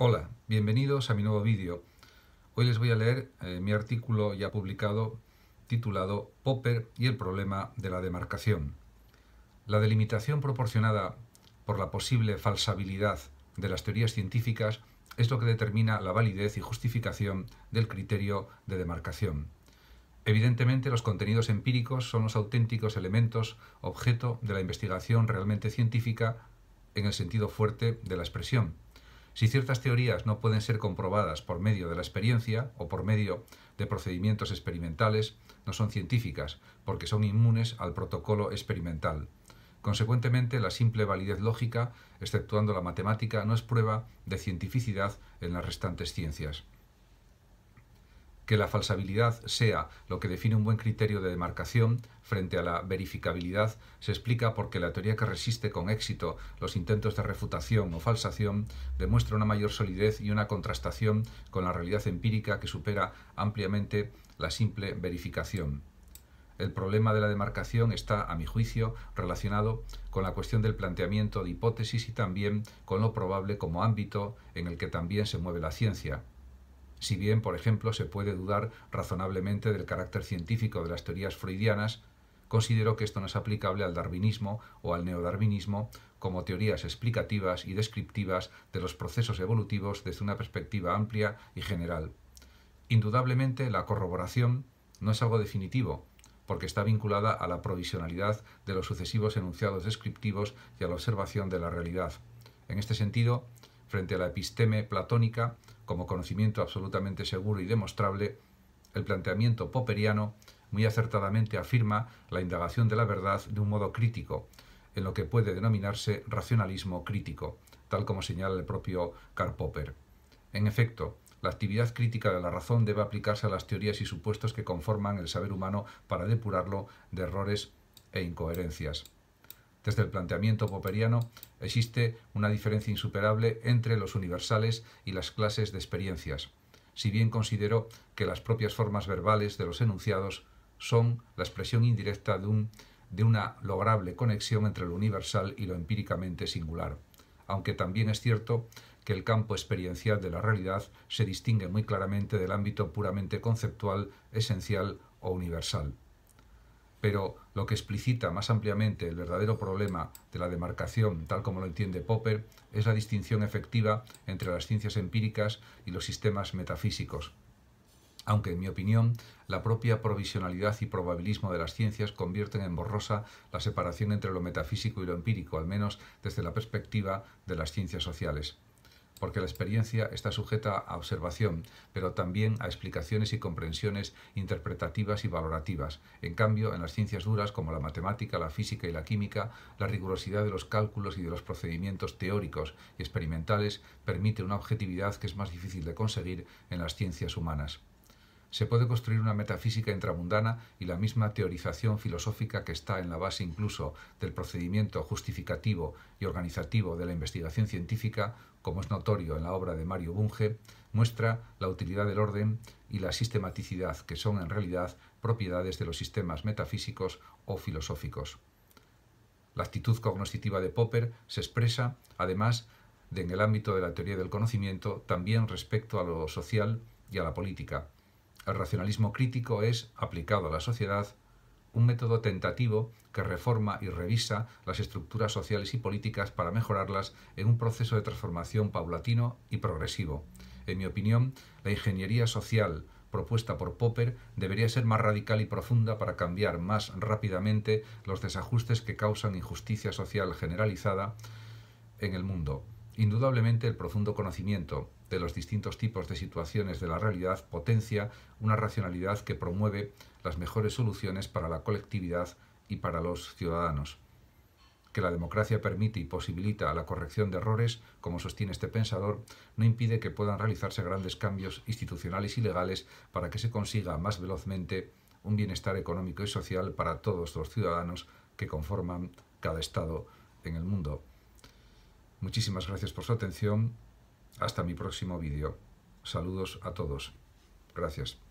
Hola, bienvenidos a mi nuevo vídeo. Hoy les voy a leer eh, mi artículo ya publicado titulado Popper y el problema de la demarcación. La delimitación proporcionada por la posible falsabilidad de las teorías científicas es lo que determina la validez y justificación del criterio de demarcación. Evidentemente, los contenidos empíricos son los auténticos elementos objeto de la investigación realmente científica en el sentido fuerte de la expresión si ciertas teorías no pueden ser comprobadas por medio de la experiencia o por medio de procedimientos experimentales, no son científicas, porque son inmunes al protocolo experimental. Consecuentemente, la simple validez lógica, exceptuando la matemática, no es prueba de cientificidad en las restantes ciencias. Que la falsabilidad sea lo que define un buen criterio de demarcación frente a la verificabilidad se explica porque la teoría que resiste con éxito los intentos de refutación o falsación demuestra una mayor solidez y una contrastación con la realidad empírica que supera ampliamente la simple verificación. El problema de la demarcación está, a mi juicio, relacionado con la cuestión del planteamiento de hipótesis y también con lo probable como ámbito en el que también se mueve la ciencia. Si bien, por ejemplo, se puede dudar razonablemente del carácter científico de las teorías freudianas, Considero que esto no es aplicable al darwinismo o al neodarwinismo como teorías explicativas y descriptivas de los procesos evolutivos desde una perspectiva amplia y general. Indudablemente, la corroboración no es algo definitivo, porque está vinculada a la provisionalidad de los sucesivos enunciados descriptivos y a la observación de la realidad. En este sentido, frente a la episteme platónica, como conocimiento absolutamente seguro y demostrable, el planteamiento popperiano muy acertadamente afirma la indagación de la verdad de un modo crítico, en lo que puede denominarse racionalismo crítico, tal como señala el propio Karl Popper. En efecto, la actividad crítica de la razón debe aplicarse a las teorías y supuestos que conforman el saber humano para depurarlo de errores e incoherencias. Desde el planteamiento popperiano existe una diferencia insuperable entre los universales y las clases de experiencias, si bien considero que las propias formas verbales de los enunciados son la expresión indirecta de, una lograble conexión entre lo universal y lo empíricamente singular, aunque también es cierto que el campo experiencial de la realidad se distingue muy claramente del ámbito puramente conceptual, esencial o universal. Pero lo que explicita más ampliamente el verdadero problema de la demarcación, tal como lo entiende Popper, es la distinción efectiva entre las ciencias empíricas y los sistemas metafísicos, aunque en mi opinión la propia provisionalidad y probabilismo de las ciencias convierten en borrosa la separación entre lo metafísico y lo empírico, al menos desde la perspectiva de las ciencias sociales porque la experiencia está sujeta a observación, pero también a explicaciones y comprensiones interpretativas y valorativas. En cambio, en las ciencias duras como la matemática, la física y la química, la rigurosidad de los cálculos y de los procedimientos teóricos y experimentales permite una objetividad que es más difícil de conseguir en las ciencias humanas se puede construir una metafísica intramundana y la misma teorización filosófica que está en la base incluso del procedimiento justificativo y organizativo de la investigación científica, como es notorio en la obra de Mario Bunge, muestra la utilidad del orden y la sistematicidad, que son en realidad propiedades de los sistemas metafísicos o filosóficos. La actitud cognoscitiva de Popper se expresa, además, en el ámbito de la teoría del conocimiento, también respecto a lo social y a la política el racionalismo crítico es, aplicado a la sociedad, un método tentativo que reforma y revisa las estructuras sociales y políticas para mejorarlas en un proceso de transformación paulatino y progresivo. En mi opinión, la ingeniería social propuesta por Popper debería ser más radical y profunda para cambiar más rápidamente los desajustes que causan injusticia social generalizada en el mundo. Indudablemente el profundo conocimiento de los distintos tipos de situaciones de la realidad potencia una racionalidad que promueve las mejores soluciones para la colectividad y para los ciudadanos. Que la democracia permite y posibilita la corrección de errores, como sostiene este pensador, no impide que puedan realizarse grandes cambios institucionales y legales para que se consiga más velozmente un bienestar económico y social para todos los ciudadanos que conforman cada Estado en el mundo. Muchísimas gracias por su atención. Hasta mi próximo vídeo. Saludos a todos. Gracias.